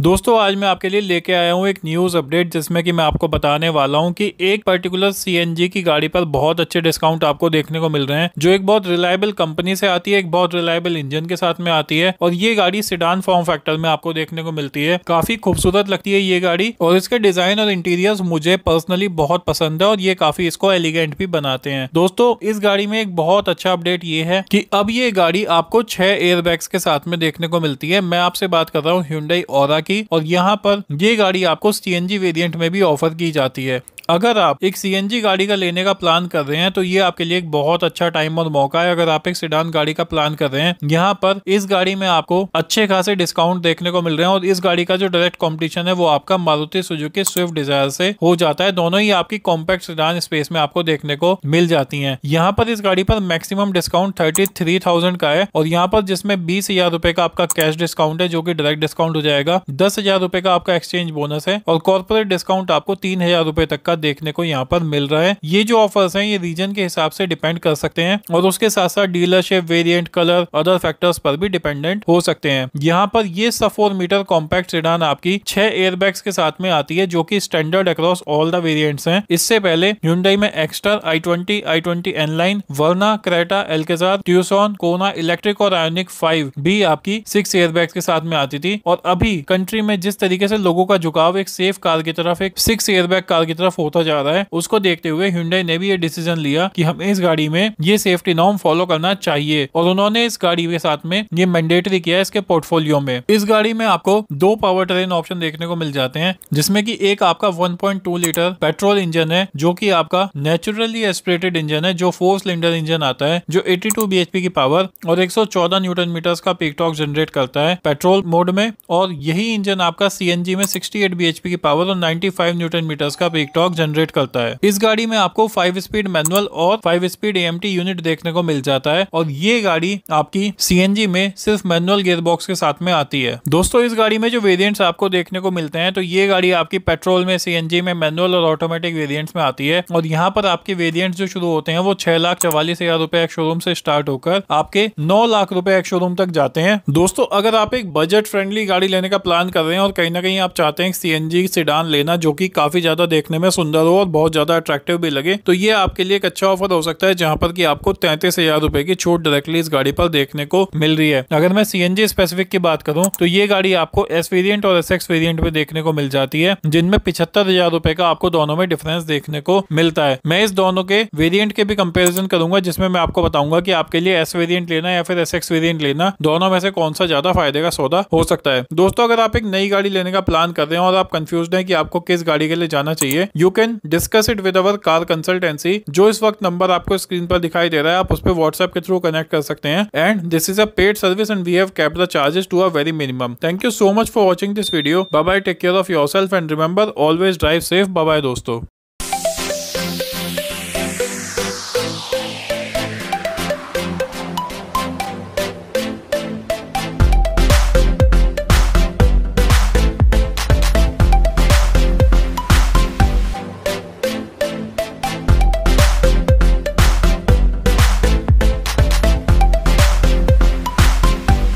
दोस्तों आज मैं आपके लिए लेके आया हूँ एक न्यूज़ अपडेट जिसमें कि मैं आपको बताने वाला हूँ कि एक पर्टिकुलर सी की गाड़ी पर बहुत अच्छे डिस्काउंट आपको देखने को मिल रहे हैं जो एक बहुत रिलायबल कंपनी से आती है एक बहुत रिलायबल इंजन के साथ में आती है और ये गाड़ी सिडान फॉर्म फैक्टर में आपको देखने को मिलती है काफी खूबसूरत लगती है ये गाड़ी और इसके डिजाइन और इंटीरियर मुझे पर्सनली बहुत पसंद है और ये काफी इसको एलिगेंट भी बनाते हैं दोस्तों इस गाड़ी में एक बहुत अच्छा अपडेट ये है की अब ये गाड़ी आपको छह एयर के साथ में देखने को मिलती है मैं आपसे बात कर रहा हूँ ह्यूडई और की और यहाँ पर ये गाड़ी आपको सी वेरिएंट में भी ऑफर की जाती है अगर आप एक सी गाड़ी का लेने का प्लान कर रहे हैं तो ये आपके लिए एक बहुत अच्छा टाइम और मौका है अगर आप एक सिडान गाड़ी का प्लान कर रहे हैं यहाँ पर इस गाड़ी में आपको अच्छे खासे डिस्काउंट देखने को मिल रहे हैं और इस गाड़ी का जो डायरेक्ट कॉम्पिटिशन है वो आपका मारुति सुजुकी स्विफ्ट डिजायर से हो जाता है दोनों ही आपकी कॉम्पैक्ट सिडान स्पेस में आपको देखने को मिल जाती है यहाँ पर इस गाड़ी पर maximum discount thirty three thousand का है और यहाँ पर जिसमें बीस हजार का आपका कैश डिस्काउंट है जो कि डायरेक्ट डिस्काउंट हो जाएगा दस हजार रुपए का आपका एक्सचेंज बोनस है और कॉर्पोरेट डिस्काउंट आपको तीन हजार रुपए तक का का देखने को यहाँ पर मिल रहा है ये जो ऑफर्स हैं ये रीजन के हिसाब से डिपेंड कर सकते हैं और उसके साथ साथ dealership variant colour other factors पर भी डिपेंडेंट हो सकते हैं यहाँ पर ये सफोर मीटर कॉम्पैक्ट सेडान आपकी छह एयर के साथ में आती है जो की standard across all the variant है इससे पहले ह्यूंडई में Exter i twenty i twenty N line Verna Creta Alcazar Tucson Kona electric और आयोनिक फाइव भी आपकी सिक्स एयर के साथ में आती थी और अभी कंट्री में जिस तरीके से लोगों का झुकाव एक सेफ कार की तरफ एक सिक्स एयर कार की तरफ होता जा रहा है उसको देखते हुए हिंडई ने भी ये डिसीजन लिया कि हमें इस गाड़ी में ये सेफ्टी नॉर्म फॉलो करना चाहिए और उन्होंने इस गाड़ी के साथ में ये मैंडेटरी किया इसके पोर्टफोलियो में इस गाड़ी में आपको दो पावर ट्रेन ऑप्शन देखने को मिल जाते हैं जिसमे की एक आपका वन लीटर पेट्रोल इंजन है जो की आपका नेचुरली एस्पिरेटेड इंजन है जो फोर सिलेंडर इंजन आता है जो एटी टू की पावर और एक न्यूटन मीटर्स का पिकटॉक जनरेट करता है पेट्रोल मोड में और यही इंजन आपका सी में 68 एट की पावर और 95 न्यूटन मीटर्स का पिकटॉक टॉर्क जनरेट करता है इस गाड़ी में आपको फाइव स्पीड मैनुअल और फाइव स्पीड ए यूनिट देखने को मिल जाता है और ये गाड़ी आपकी सी में सिर्फ मैनुअल गेयर बॉक्स के साथ में आती है दोस्तों इस गाड़ी में जो वेरियंट आपको देखने को मिलते हैं तो ये गाड़ी आपकी पेट्रोल में सी में मैनुअल और ऑटोमेटिक वेरियंट में आती है और यहाँ पर आपके वेरियंट जो शुरू होते हैं वो छह लाख चवालीस हजार रूपए एक शोरूम से स्टार्ट होकर आपके नौ लाख रूपए एक शोरूम तक जाते हैं दोस्तों अगर आप एक बजट फ्रेंडली गाड़ी लेने का प्लान कर रहे हैं और कहीं ना कहीं आप चाहते हैं सी एन जी सिडान लेना जो की काफी ज्यादा देखने में सुन सुंदर हो और बहुत ज़्यादा अट्रैक्टिव भी लगे तो ये आपके लिए एक अच्छा ऑफर हो सकता है जहाँ पर कि आपको तैतीस हजार रुपए की छूट डायरेक्टली इस गाड़ी पर देखने को मिल रही है अगर मैं सीएनजी स्पेसिफिक की बात करूँ तो ये गाड़ी आपको एस वेरियंट और एस एक्स वेरियंट में देखने को मिल जाती है जिनमें पिछहत्तर हजार रुपए का आपको दोनों में डिफरेंस देखने को मिलता है मैं इस दोनों के वेरियंट के भी कंपेरिजन करूंगा जिसमें मैं आपको बताऊंगा की आपके लिए एस वेरियंट लेना या फिर एस एक्स वेरियंट लेना दोनों में से कौन सा ज्यादा फायदे का सौदा हो सकता है दोस्तों अगर आप एक नई गाड़ी लेने का प्लान कर रहे हैं और आप कंफ्यूज हैं कि आपको किस गाड़ी के लिए जाना चाहिए you can discuss it with our car consultancy जो इस वक्त नंबर आपको स्क्रीन पर दिखाई दे रहा है आप उस पर व्हाट्सएप के थ्रू कनेक्ट कर सकते हैं and this is a paid service and we have cap the charges to a very minimum thank you so much for watching this video bye take care of your self and remember always drive safe bye दोस्तों